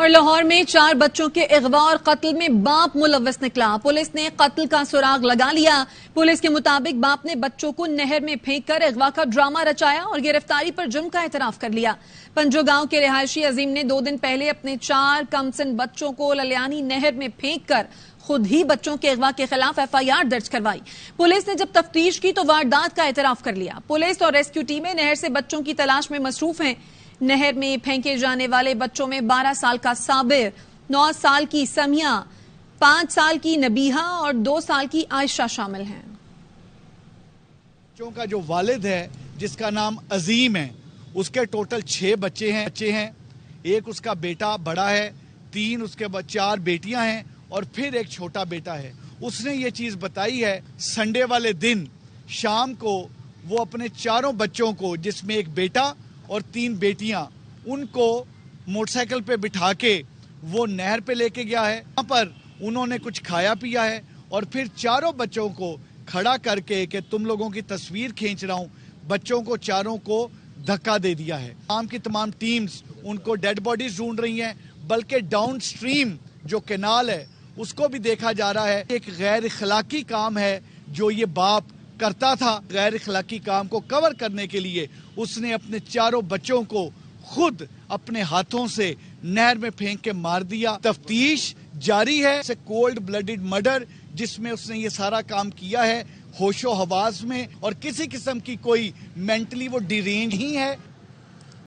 और लाहौर में चार बच्चों के अगवा और कत्ल में बाप मुलवस निकला पुलिस ने कत्ल का सुराग लगा लिया पुलिस के मुताबिक बाप ने बच्चों को नहर में फेंक कर अगवा का ड्रामा रचाया और गिरफ्तारी पर जुर्म का एतराफ कर लिया पंजो गांव के रिहायशी अजीम ने दो दिन पहले अपने चार कमसन बच्चों को ललियानी नहर में फेंक कर खुद ही बच्चों के अगवा के खिलाफ एफआईआर दर्ज करवाई पुलिस ने जब तफ्तीश की तो वारदात का एतराफ कर लिया पुलिस और रेस्क्यू टीमें नहर से बच्चों की तलाश में मसरूफ हैं नहर में फेंके जाने वाले बच्चों में 12 साल का साबिर 9 साल की समिया 5 साल की नबीहा और 2 साल की आयशा शामिल हैं बच्चों का जो वालिद है जिसका नाम अजीम है उसके टोटल छः बच्चे हैं बच्चे हैं एक उसका बेटा बड़ा है तीन उसके चार बेटियां हैं और फिर एक छोटा बेटा है उसने ये चीज़ बताई है संडे वाले दिन शाम को वो अपने चारों बच्चों को जिसमें एक बेटा और तीन बेटियां उनको मोटरसाइकिल पे बिठा के वो नहर पे लेके गया है वहां पर उन्होंने कुछ खाया पिया है और फिर चारों बच्चों को खड़ा करके कि तुम लोगों की तस्वीर खींच रहा हूँ बच्चों को चारों को धक्का दे दिया है आम की तमाम टीम्स उनको डेड बॉडीज ढूंढ रही हैं बल्कि डाउन स्ट्रीम जो केनाल है उसको भी देखा जा रहा है एक गैर इखलाकी काम है जो ये बाप करता था गैर अखलाकी काम को कवर करने के लिए उसने अपने चारों बच्चों को खुद अपने हाथों से नहर में फेंक के मार दिया तफ्तीश जारी है कोल्ड ब्लडेड मर्डर जिसमें उसने ये सारा काम किया है होशो हवास में और किसी किस्म की कोई मेंटली वो डिरेंज ही है